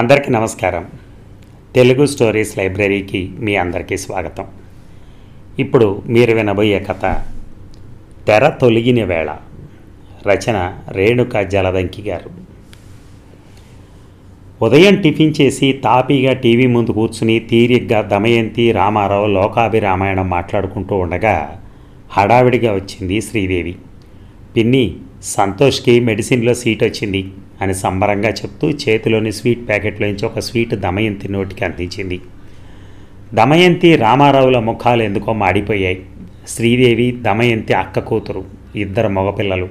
అందరికీ నమస్కారం తెలుగు స్టోరీస్ లైబ్రరీకి మీ అందరికీ స్వాగతం ఇప్పుడు మీరు వినబోయే కథ తెర తొలగిన వేళ రచన రేణుక జలదంకి గారు ఉదయం టిఫిన్ చేసి తాపీగా టీవీ ముందు కూర్చుని తీరిగ్గా దమయంతి రామారావు లోకాభిరామాయణం మాట్లాడుకుంటూ ఉండగా హడావిడిగా వచ్చింది శ్రీదేవి పిన్ని సంతోష్కి మెడిసిన్లో సీట్ వచ్చింది అని సంబరంగా చెప్తూ చేతిలోని స్వీట్ ప్యాకెట్లోంచి ఒక స్వీట్ దమయంతి నోటికి అందించింది దమయంతి రామారావుల ముఖాలు ఎందుకో మాడిపోయాయి శ్రీదేవి దమయంతి అక్క కూతురు ఇద్దరు మగపిల్లలు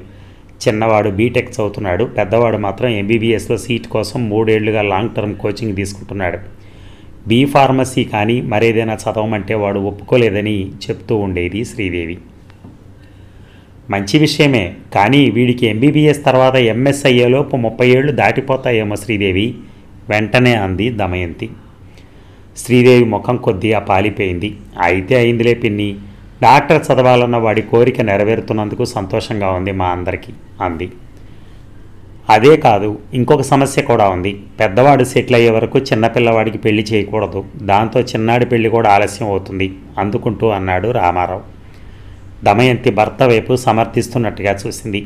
చిన్నవాడు బీటెక్ చదువుతున్నాడు పెద్దవాడు మాత్రం ఎంబీబీఎస్లో సీట్ కోసం మూడేళ్లుగా లాంగ్ టర్మ్ కోచింగ్ తీసుకుంటున్నాడు బీ ఫార్మసీ కానీ మరేదైనా చదవమంటే వాడు ఒప్పుకోలేదని చెప్తూ ఉండేది శ్రీదేవి మంచి విషయమే కానీ వీడికి ఎంబీబీఎస్ తర్వాత ఎంఎస్ అయ్యేలోపు ముప్పై ఏళ్ళు దాటిపోతాయేమో శ్రీదేవి వెంటనే అంది దమయంతి శ్రీదేవి ముఖం కొద్దిగా పాలిపోయింది అయితే అయిందిలే పిన్ని డాక్టర్ చదవాలన్న వాడి కోరిక నెరవేరుతున్నందుకు సంతోషంగా ఉంది మా అందరికీ అంది అదే కాదు ఇంకొక సమస్య కూడా ఉంది పెద్దవాడు సెటిల్ అయ్యే వరకు చిన్నపిల్లవాడికి పెళ్లి చేయకూడదు దాంతో చిన్నాడి పెళ్లి కూడా ఆలస్యం అవుతుంది అందుకుంటూ అన్నాడు రామారావు దమయంతి భర్త వైపు సమర్థిస్తున్నట్టుగా చూసింది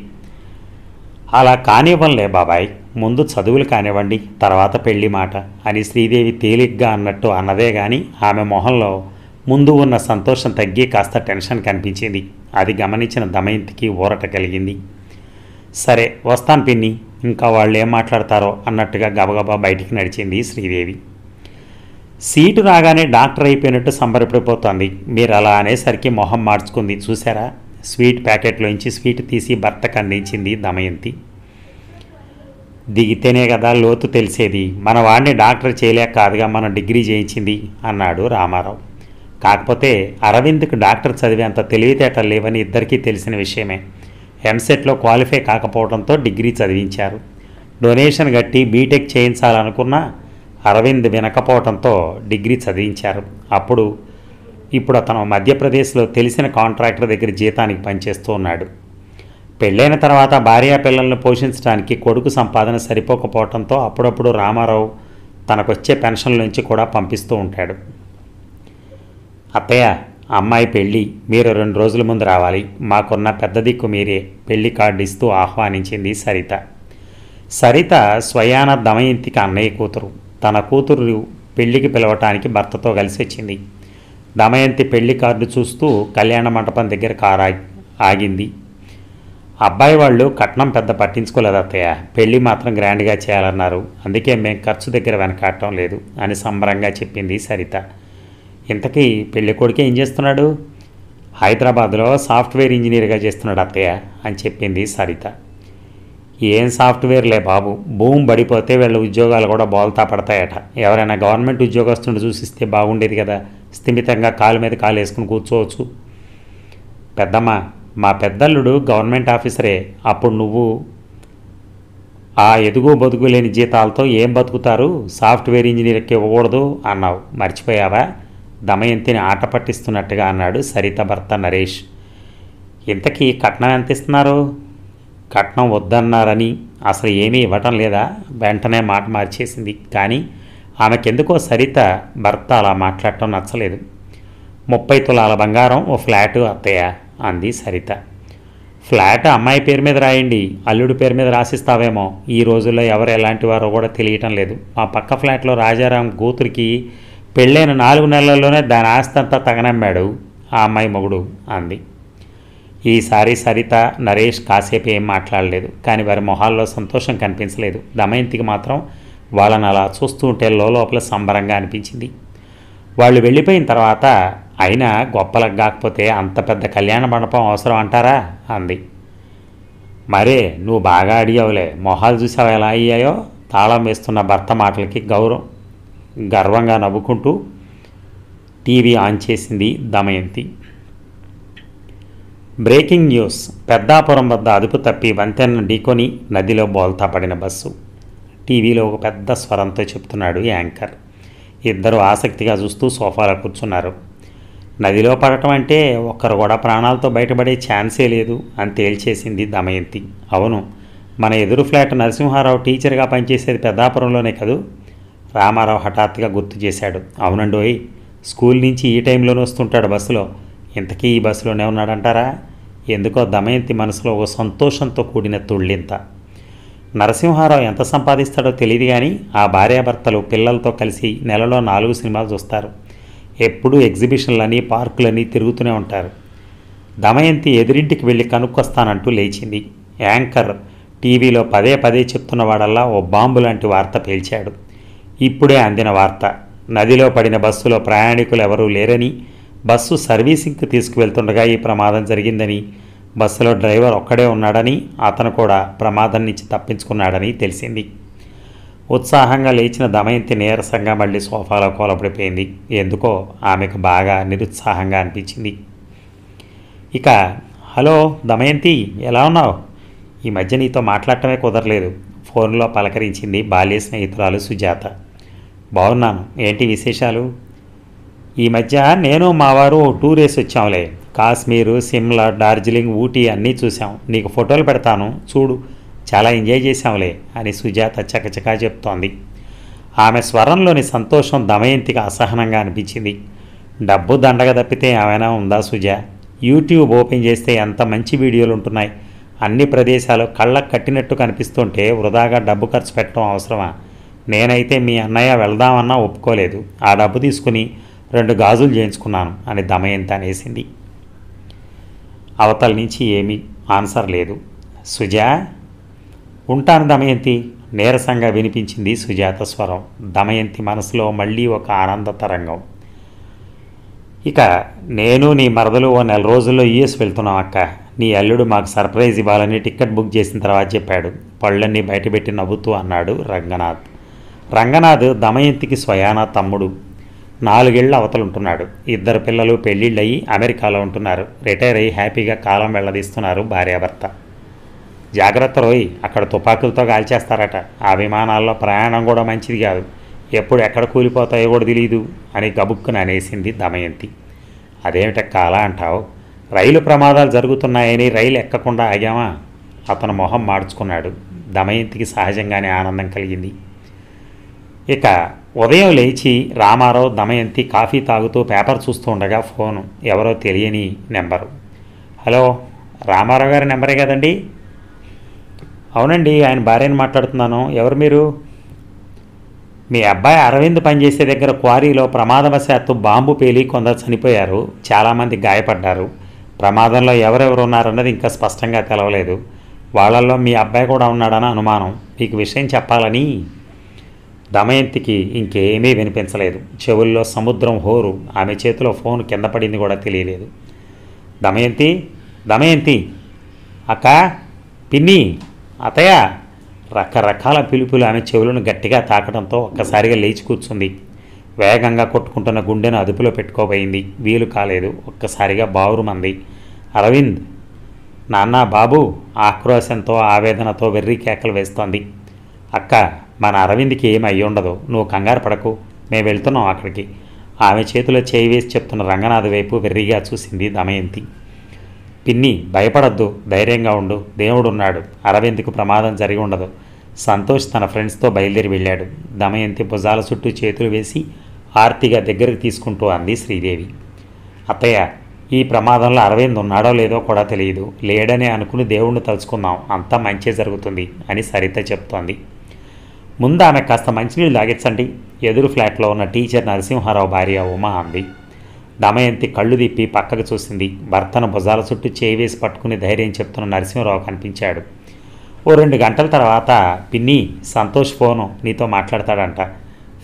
అలా కానివ్వంలే బాబాయ్ ముందు చదువులు కానివ్వండి తర్వాత పెళ్లి మాట అని శ్రీదేవి తేలిగ్గా అన్నట్టు అన్నదే గాని ఆమె మొహంలో ముందు ఉన్న సంతోషం తగ్గి కాస్త టెన్షన్ కనిపించింది అది గమనించిన దమయంతికి ఊరట కలిగింది సరే వస్తాను పిన్ని ఇంకా వాళ్ళు ఏం మాట్లాడతారో అన్నట్టుగా గబగబా బయటికి నడిచింది శ్రీదేవి సీటు రాగానే డాక్టర్ అయిపోయినట్టు సంబరపడిపోతోంది మీరు అలా అనేసరికి మొహం మార్చుకుంది చూసారా స్వీట్ ప్యాకెట్లోంచి స్వీట్ తీసి భర్తకు అందించింది దమయంతి దిగితేనే కదా లోతు తెలిసేది మన వాడిని డాక్టర్ చేయలేక కాదుగా మనం డిగ్రీ చేయించింది అన్నాడు రామారావు కాకపోతే అరవింద్కు డాక్టర్ చదివేంత తెలివితేట లేవని ఇద్దరికీ తెలిసిన విషయమే ఎంసెట్లో క్వాలిఫై కాకపోవడంతో డిగ్రీ చదివించారు డొనేషన్ కట్టి బీటెక్ చేయించాలనుకున్నా అరవింద్ వినకపోవడంతో డిగ్రీ చదివించారు అప్పుడు ఇప్పుడు అతను మధ్యప్రదేశ్లో తెలిసిన కాంట్రాక్టర్ దగ్గర జీతానికి పనిచేస్తూ ఉన్నాడు పెళ్ళైన తర్వాత భార్యా పిల్లలను పోషించడానికి కొడుకు సంపాదన సరిపోకపోవడంతో అప్పుడప్పుడు రామారావు తనకొచ్చే పెన్షన్ నుంచి కూడా పంపిస్తూ ఉంటాడు అత్తయ్య అమ్మాయి పెళ్ళి మీరు రెండు రోజుల ముందు రావాలి మాకున్న పెద్ద దిక్కు మీరే పెళ్లి కార్డు ఇస్తూ ఆహ్వానించింది సరిత సరిత స్వయాన దమయంతికి అన్నయ్య కూతురు తన కూతురు పెళ్లికి పిలవటానికి భర్తతో కలిసి వచ్చింది దమయంతి పెళ్లి కార్డు చూస్తూ కళ్యాణ మండపం దగ్గర కారు ఆగింది అబ్బాయి వాళ్ళు కట్నం పెద్ద పట్టించుకోలేదు అత్తయ్య పెళ్ళి మాత్రం గ్రాండ్గా చేయాలన్నారు అందుకే మేము ఖర్చు దగ్గర వెనకాడటం లేదు అని సంబరంగా చెప్పింది సరిత ఇంతకీ పెళ్లి కొడుకు ఏం చేస్తున్నాడు హైదరాబాద్లో సాఫ్ట్వేర్ ఇంజనీర్గా చేస్తున్నాడు అత్తయ్య అని చెప్పింది సరిత ఏం సాఫ్ట్వేర్లే బాబు భూమి పడిపోతే వీళ్ళ ఉద్యోగాలు కూడా బోల్తా పడతాయట ఎవరైనా గవర్నమెంట్ ఉద్యోగస్తుని చూసిస్తే బాగుండేది కదా స్థిమితంగా కాలు మీద కాలు వేసుకుని కూర్చోవచ్చు పెద్దమ్మ మా పెద్దల్లుడు గవర్నమెంట్ ఆఫీసరే అప్పుడు నువ్వు ఆ ఎదుగు బతుకు లేని జీతాలతో ఏం బతుకుతారు సాఫ్ట్వేర్ ఇంజనీర్కి ఇవ్వకూడదు అన్నావు మర్చిపోయావా దమయంతిని ఆట పట్టిస్తున్నట్టుగా అన్నాడు సరిత భర్త నరేష్ ఇంతకీ కట్నం ఎంత ఇస్తున్నారు కట్నం వద్దన్నారని అసలు ఏమీ ఇవ్వటం లేదా వెంటనే మాట మార్చేసింది కానీ ఆమెకెందుకో సరిత భర్త అలా మాట్లాడటం నచ్చలేదు ముప్పై తులాల బంగారం ఓ ఫ్లాటు అత్తయ్య అంది సరిత ఫ్లాట్ అమ్మాయి పేరు మీద రాయండి అల్లుడి పేరు మీద రాసిస్తావేమో ఈ రోజుల్లో ఎవరు ఎలాంటి వారో కూడా తెలియటం లేదు మా పక్క ఫ్లాట్లో రాజారాం కూతురికి పెళ్ళైన నాలుగు నెలల్లోనే దాని ఆస్తి అంతా తగనమ్మాడు ఆ అమ్మాయి మొగుడు అంది ఈసారి సరిత నరేష్ కాసేపు ఏం మాట్లాడలేదు కానీ వారి మొహాల్లో సంతోషం కనిపించలేదు దమయంతికి మాత్రం వాళ్ళని అలా చూస్తూ ఉంటే లోపల సంబరంగా అనిపించింది వాళ్ళు వెళ్ళిపోయిన తర్వాత అయినా గొప్పలకు కాకపోతే అంత పెద్ద కళ్యాణ మండపం అవసరం అంటారా అంది మరే నువ్వు బాగా అడిగావులే మొహాలు చూసావు ఎలా అయ్యాయో తాళం వేస్తున్న భర్త మాటలకి గౌరవం గర్వంగా నవ్వుకుంటూ టీవీ ఆన్ చేసింది దమయంతి బ్రేకింగ్ న్యూస్ పెద్దాపురం వద్ద అదుపు తప్పి వంతెనను ఢీకొని నదిలో బోల్తా పడిన బస్సు టీవీలో ఒక పెద్ద స్వరంతో చెప్తున్నాడు యాంకర్ ఇద్దరు ఆసక్తిగా చూస్తూ సోఫాలో కూర్చున్నారు నదిలో పడటం అంటే ఒక్కరు కూడా ప్రాణాలతో బయటపడే ఛాన్సే లేదు అని తేల్చేసింది దమయంతి అవును మన ఎదురు ఫ్లాట్ నరసింహారావు టీచర్గా పనిచేసేది పెద్దాపురంలోనే కదూ రామారావు హఠాత్తుగా గుర్తు చేశాడు అవునండి స్కూల్ నుంచి ఈ టైంలోనే వస్తుంటాడు బస్సులో ఇంతకీ ఈ బస్సులోనే ఉన్నాడంటారా ఎందుకో దమయంతి మనసులో ఓ సంతోషంతో కూడిన తుళ్ళింత నరసింహారావు ఎంత సంపాదిస్తాడో తెలియదు కానీ ఆ భార్యాభర్తలు పిల్లలతో కలిసి నెలలో నాలుగు సినిమాలు చూస్తారు ఎప్పుడూ ఎగ్జిబిషన్లని పార్కులని తిరుగుతూనే ఉంటారు దమయంతి ఎదురింటికి వెళ్ళి కనుక్కొస్తానంటూ లేచింది యాంకర్ టీవీలో పదే పదే చెప్తున్నవాడల్లా ఓ బాంబు లాంటి వార్త పేల్చాడు ఇప్పుడే అందిన వార్త నదిలో పడిన బస్సులో ప్రయాణికులు ఎవరూ లేరని బస్సు సర్వీసింగ్కి తీసుకువెళ్తుండగా ఈ ప్రమాదం జరిగిందని బస్సులో డ్రైవర్ ఒక్కడే ఉన్నాడని అతను కూడా ప్రమాదం నుంచి తప్పించుకున్నాడని తెలిసింది ఉత్సాహంగా లేచిన దమయంతి నీరసంగా మళ్ళీ సోఫాలో కోలపడిపోయింది ఎందుకో ఆమెకు బాగా నిరుత్సాహంగా అనిపించింది ఇక హలో దమయంతి ఎలా ఉన్నావు ఈ మధ్య నీతో మాట్లాడటమే కుదరలేదు ఫోన్లో పలకరించింది బాల్య స్నేహితురాలు సుజాత బాగున్నాను ఏంటి విశేషాలు ఈ మధ్య నేను మా వారు టూర్ వేసి వచ్చాంలే కాశ్మీరు సిమ్లా డార్జిలింగ్ ఊటీ అన్నీ చూసాం నీకు ఫోటోలు పెడతాను చూడు చాలా ఎంజాయ్ చేశాంలే అని సుజాత చకచకా చెప్తోంది ఆమె స్వరంలోని సంతోషం దమయంతికి అసహనంగా అనిపించింది డబ్బు దండగ తప్పితే ఏమైనా ఉందా సుజా యూట్యూబ్ ఓపెన్ చేస్తే ఎంత మంచి వీడియోలు ఉంటున్నాయి అన్ని ప్రదేశాలు కళ్ళకు కట్టినట్టు కనిపిస్తుంటే వృధాగా డబ్బు ఖర్చు పెట్టడం అవసరమా నేనైతే మీ అన్నయ్య వెళ్దామన్నా ఒప్పుకోలేదు ఆ డబ్బు తీసుకుని రెండు గాజులు చేయించుకున్నాను అని దమయంతి అనేసింది అవతల నుంచి ఏమీ ఆన్సర్ లేదు సుజా ఉంటాను దమయంతి నీరసంగా వినిపించింది సుజాత స్వరం దమయంతి మనసులో మళ్ళీ ఒక ఆనంద తరంగం ఇక నేను నీ మరదలు ఓ నెల రోజుల్లో యూఎస్ వెళ్తున్నాం అక్క నీ అల్లుడు మాకు సర్ప్రైజ్ ఇవ్వాలని టికెట్ బుక్ చేసిన తర్వాత చెప్పాడు పళ్ళన్నీ బయటపెట్టి నవ్వుతూ అన్నాడు రంగనాథ్ రంగనాథ్ దమయంతికి స్వయానా తమ్ముడు నాలుగేళ్ల అవతలుంటున్నాడు ఇద్దరు పిల్లలు అయ్యి అమెరికాలో ఉంటున్నారు రిటైర్ అయ్యి హ్యాపీగా కాలం వెళ్లదీస్తున్నారు భార్యాభర్త జాగ్రత్త రోయ్ అక్కడ తుపాకులతో కాల్చేస్తారట ఆ విమానాల్లో ప్రయాణం కూడా మంచిది కాదు ఎప్పుడు ఎక్కడ కూలిపోతాయో కూడా తెలియదు అని గబుక్కున అనేసింది దమయంతి అదేమిట కాలా అంటావు రైలు ప్రమాదాలు జరుగుతున్నాయని రైలు ఎక్కకుండా ఆగామా అతను మొహం మార్చుకున్నాడు దమయంతికి సహజంగానే ఆనందం కలిగింది ఇక ఉదయం లేచి రామారావు దమయంతి కాఫీ తాగుతూ పేపర్ చూస్తూ ఉండగా ఫోను ఎవరో తెలియని నెంబరు హలో రామారావు గారి నెంబరే కదండి అవునండి ఆయన భార్యను మాట్లాడుతున్నాను ఎవరు మీరు మీ అబ్బాయి అరవింద్ పనిచేసే దగ్గర క్వారీలో ప్రమాదవశాత్తు బాంబు పేలి కొందరు చనిపోయారు చాలామంది గాయపడ్డారు ప్రమాదంలో ఎవరెవరు ఉన్నారన్నది ఇంకా స్పష్టంగా తెలవలేదు వాళ్ళల్లో మీ అబ్బాయి కూడా ఉన్నాడని అనుమానం మీకు విషయం చెప్పాలని దమయంతికి ఇంకేమీ వినిపించలేదు చెవుల్లో సముద్రం హోరు ఆమె చేతిలో ఫోన్ కింద పడింది కూడా తెలియలేదు దమయంతి దమయంతి అక్క పిన్ని అతయ్య రకరకాల పిలుపులు ఆమె చెవులను గట్టిగా తాకడంతో ఒక్కసారిగా లేచి కూర్చుంది వేగంగా కొట్టుకుంటున్న గుండెను అదుపులో పెట్టుకోబోయింది వీలు కాలేదు ఒక్కసారిగా బావురుమంది అరవింద్ నాన్న బాబు ఆక్రోశంతో ఆవేదనతో వెర్రి కేకలు వేస్తోంది అక్క మన అరవింద్కి ఏమి అయ్యి ఉండదు నువ్వు కంగారు పడకు మేము వెళ్తున్నాం అక్కడికి ఆమె చేతిలో చేయి వేసి చెప్తున్న రంగనాథ్ వైపు వెర్రిగా చూసింది దమయంతి పిన్ని భయపడద్దు ధైర్యంగా ఉండు దేవుడు ఉన్నాడు అరవింద్కు ప్రమాదం జరిగి ఉండదు సంతోష్ తన ఫ్రెండ్స్తో బయలుదేరి వెళ్ళాడు దమయంతి భుజాల చుట్టూ చేతులు వేసి ఆర్తిగా దగ్గరికి తీసుకుంటూ అంది శ్రీదేవి అత్తయ్య ఈ ప్రమాదంలో అరవింద్ ఉన్నాడో లేదో కూడా తెలియదు లేడనే అనుకుని దేవుణ్ణి తలుచుకుందాం అంతా మంచి జరుగుతుంది అని సరిత చెప్తోంది ముందు ఆమె కాస్త మంచినీళ్ళు తాగించండి ఎదురు ఫ్లాట్లో ఉన్న టీచర్ నరసింహారావు భార్య ఉమా అంది దమయంతి కళ్ళు దిప్పి పక్కకు చూసింది భర్తను భుజాల చుట్టూ చేయి వేసి పట్టుకుని ధైర్యం చెప్తున్న నరసింహరావు కనిపించాడు ఓ రెండు గంటల తర్వాత పిన్ని సంతోష్ ఫోను నీతో మాట్లాడతాడంట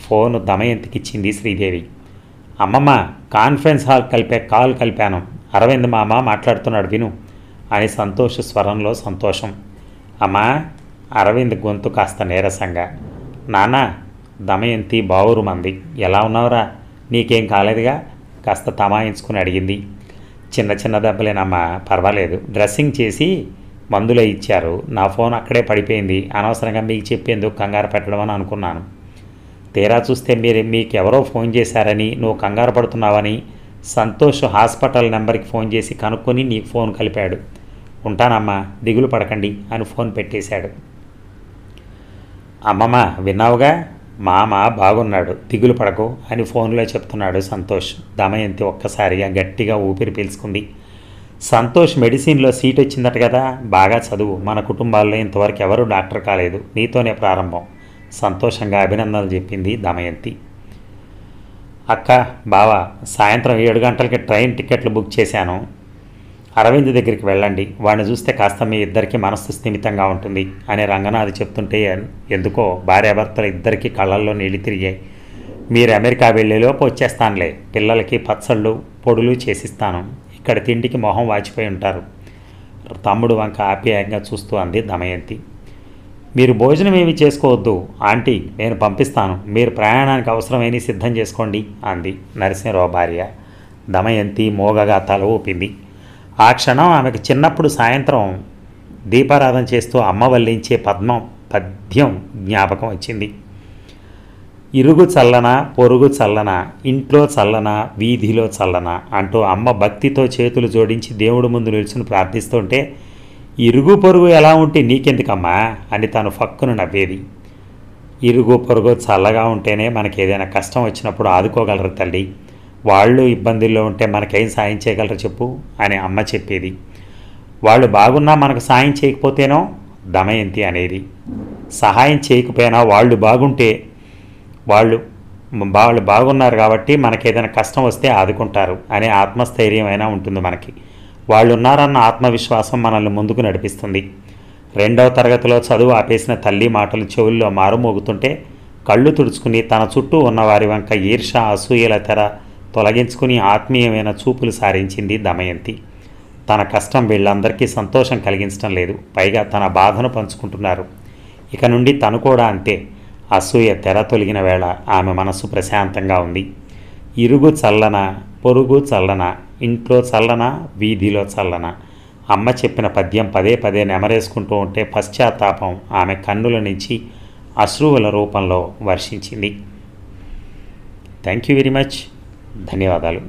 ఫోను దమయంతికిచ్చింది శ్రీదేవి అమ్మమ్మ కాన్ఫరెన్స్ హాల్ కలిపే కాల్ కలిపాను అరవింద్ మామ మాట్లాడుతున్నాడు విను అని సంతోష్ స్వరంలో సంతోషం అమ్మా అరవింద్ గొంతు కాస్త నీరసంగా నానా దమయంతి మంది ఎలా ఉన్నావురా నీకేం కాలేదుగా కాస్త తమాయించుకుని అడిగింది చిన్న చిన్న దెబ్బలేనమ్మా పర్వాలేదు డ్రెస్సింగ్ చేసి మందులే ఇచ్చారు నా ఫోన్ అక్కడే పడిపోయింది అనవసరంగా మీకు చెప్పేందుకు కంగారు పెట్టడం అని అనుకున్నాను తీరా చూస్తే మీరు మీకెవరో ఫోన్ చేశారని నువ్వు కంగారు పడుతున్నావని సంతోష్ హాస్పిటల్ నెంబర్కి ఫోన్ చేసి కనుక్కొని నీకు ఫోన్ కలిపాడు ఉంటానమ్మా దిగులు పడకండి అని ఫోన్ పెట్టేశాడు అమ్మమ్మ విన్నావుగా మామ బాగున్నాడు దిగులు పడకు అని ఫోన్లో చెప్తున్నాడు సంతోష్ దమయంతి ఒక్కసారిగా గట్టిగా ఊపిరి పీల్చుకుంది సంతోష్ మెడిసిన్లో సీట్ వచ్చిందట కదా బాగా చదువు మన కుటుంబాల్లో ఇంతవరకు ఎవరూ డాక్టర్ కాలేదు నీతోనే ప్రారంభం సంతోషంగా అభినందనలు చెప్పింది దమయంతి అక్క బావా సాయంత్రం ఏడు గంటలకి ట్రైన్ టికెట్లు బుక్ చేశాను అరవింద్ దగ్గరికి వెళ్ళండి వాడిని చూస్తే కాస్త మీ ఇద్దరికి మనస్సు స్థిమితంగా ఉంటుంది అని రంగనాథ్ చెప్తుంటే ఎందుకో భార్యాభర్తలు ఇద్దరికి కళ్ళల్లో నీళ్ళు తిరిగాయి మీరు అమెరికా వెళ్ళేలోపు వచ్చేస్తానులే పిల్లలకి పచ్చళ్ళు పొడులు చేసిస్తాను ఇక్కడ తిండికి మొహం వాచిపోయి ఉంటారు తమ్ముడు వంక ఆప్యాయంగా చూస్తూ అంది దమయంతి మీరు భోజనం ఏమి చేసుకోవద్దు ఆంటీ నేను పంపిస్తాను మీరు ప్రయాణానికి అవసరమైన సిద్ధం చేసుకోండి అంది నరసింహరావు భార్య దమయంతి మోగగా తల ఊపింది ఆ క్షణం ఆమెకు చిన్నప్పుడు సాయంత్రం దీపారాధన చేస్తూ అమ్మ వల్లించే పద్మం పద్యం జ్ఞాపకం వచ్చింది ఇరుగు చల్లన పొరుగు చల్లన ఇంట్లో చల్లన వీధిలో చల్లన అంటూ అమ్మ భక్తితో చేతులు జోడించి దేవుడి ముందు నిలుచుని ప్రార్థిస్తుంటే ఇరుగు పొరుగు ఎలా ఉంటే నీకెందుకమ్మా అని తాను ఫక్కును నవ్వేది ఇరుగు పొరుగు చల్లగా ఉంటేనే మనకి ఏదైనా కష్టం వచ్చినప్పుడు ఆదుకోగలరు తల్లి వాళ్ళు ఇబ్బందుల్లో ఉంటే మనకేం సాయం చేయగలరు చెప్పు అని అమ్మ చెప్పేది వాళ్ళు బాగున్నా మనకు సాయం చేయకపోతేనో దమయంతి అనేది సహాయం చేయకపోయినా వాళ్ళు బాగుంటే వాళ్ళు వాళ్ళు బాగున్నారు కాబట్టి మనకి ఏదైనా కష్టం వస్తే ఆదుకుంటారు అనే ఆత్మస్థైర్యం అయినా ఉంటుంది మనకి వాళ్ళు ఉన్నారన్న ఆత్మవిశ్వాసం మనల్ని ముందుకు నడిపిస్తుంది రెండవ తరగతిలో చదువు ఆపేసిన తల్లి మాటలు చెవుల్లో మారుమోగుతుంటే కళ్ళు తుడుచుకుని తన చుట్టూ ఉన్నవారి వంక ఈర్ష అసూయల తెర తొలగించుకుని ఆత్మీయమైన చూపులు సారించింది దమయంతి తన కష్టం వీళ్ళందరికీ సంతోషం కలిగించడం లేదు పైగా తన బాధను పంచుకుంటున్నారు ఇక నుండి తను కూడా అంతే అసూయ తెర తొలగిన వేళ ఆమె మనసు ప్రశాంతంగా ఉంది ఇరుగు చల్లన పొరుగు చల్లన ఇంట్లో చల్లన వీధిలో చల్లన అమ్మ చెప్పిన పద్యం పదే పదే నెమరేసుకుంటూ ఉంటే పశ్చాత్తాపం ఆమె కన్నుల నుంచి అశ్రువుల రూపంలో వర్షించింది థ్యాంక్ యూ వెరీ మచ్ ధన్యవాదాలు